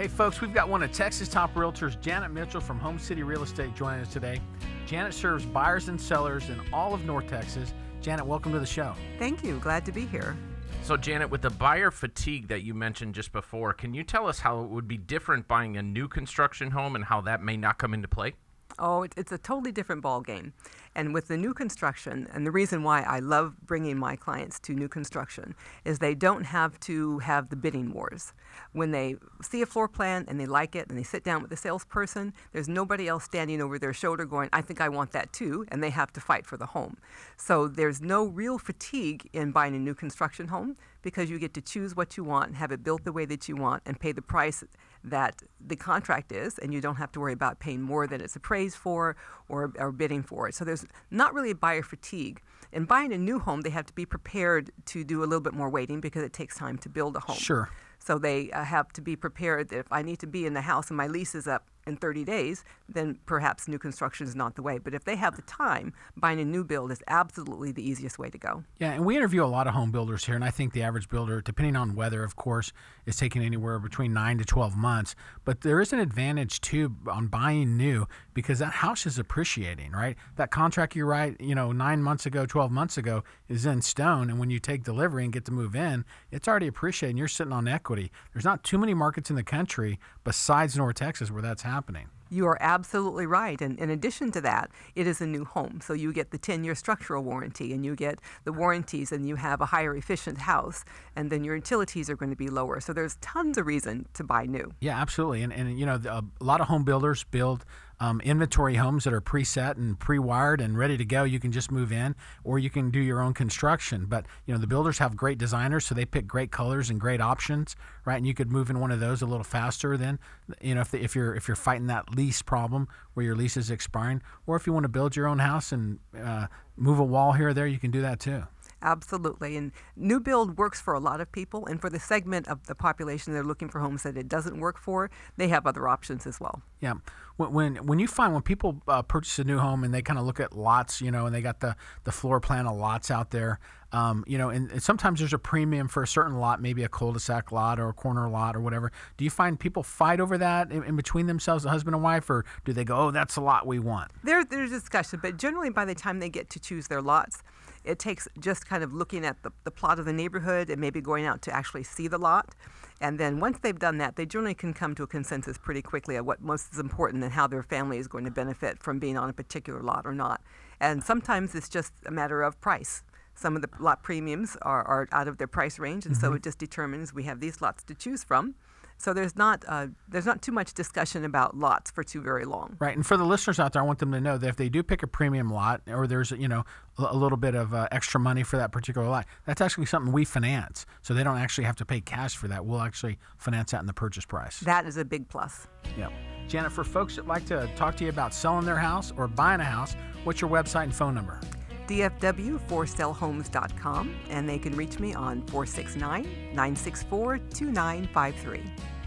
Hey, folks, we've got one of Texas' top realtors, Janet Mitchell from Home City Real Estate, joining us today. Janet serves buyers and sellers in all of North Texas. Janet, welcome to the show. Thank you. Glad to be here. So, Janet, with the buyer fatigue that you mentioned just before, can you tell us how it would be different buying a new construction home and how that may not come into play? Oh, it, it's a totally different ball game. And with the new construction, and the reason why I love bringing my clients to new construction is they don't have to have the bidding wars. When they see a floor plan and they like it and they sit down with the salesperson, there's nobody else standing over their shoulder going, I think I want that too, and they have to fight for the home. So there's no real fatigue in buying a new construction home because you get to choose what you want, have it built the way that you want, and pay the price that the contract is, and you don't have to worry about paying more than it's appraised for or, or bidding for it. So there's not really a buyer fatigue. In buying a new home, they have to be prepared to do a little bit more waiting because it takes time to build a home. Sure. So they uh, have to be prepared that if I need to be in the house and my lease is up in 30 days, then perhaps new construction is not the way. But if they have the time, buying a new build is absolutely the easiest way to go. Yeah, and we interview a lot of home builders here, and I think the average builder, depending on weather, of course, is taking anywhere between nine to 12 months. But there is an advantage too on buying new because that house is appreciating, right? That contract you write, you know, nine months ago, 12 months ago is in stone. And when you take delivery and get to move in, it's already appreciating. You're sitting on equity. There's not too many markets in the country besides North Texas where that's happening happening. You are absolutely right. And in addition to that, it is a new home. So you get the 10 year structural warranty and you get the warranties and you have a higher efficient house and then your utilities are going to be lower. So there's tons of reason to buy new. Yeah, absolutely. And, and you know, a lot of home builders build um, inventory homes that are preset and pre-wired and ready to go. You can just move in, or you can do your own construction. But you know the builders have great designers, so they pick great colors and great options, right? And you could move in one of those a little faster than you know if, the, if you're if you're fighting that lease problem where your lease is expiring, or if you want to build your own house and uh, move a wall here or there, you can do that too. Absolutely. And new build works for a lot of people. And for the segment of the population they're looking for homes that it doesn't work for, they have other options as well. Yeah. When, when, when you find when people uh, purchase a new home and they kind of look at lots, you know, and they got the, the floor plan of lots out there, um, you know, and, and, sometimes there's a premium for a certain lot, maybe a cul-de-sac lot or a corner lot or whatever. Do you find people fight over that in, in between themselves, the husband and wife, or do they go, oh, that's the lot we want? There, there's discussion, but generally by the time they get to choose their lots, it takes just kind of looking at the, the plot of the neighborhood and maybe going out to actually see the lot. And then once they've done that, they generally can come to a consensus pretty quickly of what most is important and how their family is going to benefit from being on a particular lot or not. And sometimes it's just a matter of price. Some of the lot premiums are, are out of their price range, and mm -hmm. so mm-hmm. it just determines we have these lots to choose from so there's not uh, there's not too much discussion about lots for too very long. Right, and for the listeners out there, I want them to know that if they do pick a premium lot, or there's you know a little bit of uh, extra money for that particular lot, that's actually something we finance. So they don't actually have to pay cash for that. We'll actually finance that in the purchase price. That is a big plus. Yeah, Janet, for folks that like to talk to you about selling their house or buying a house, what's your website and phone number? dfw4sellhomes.com and they can reach me on 469 964 2953.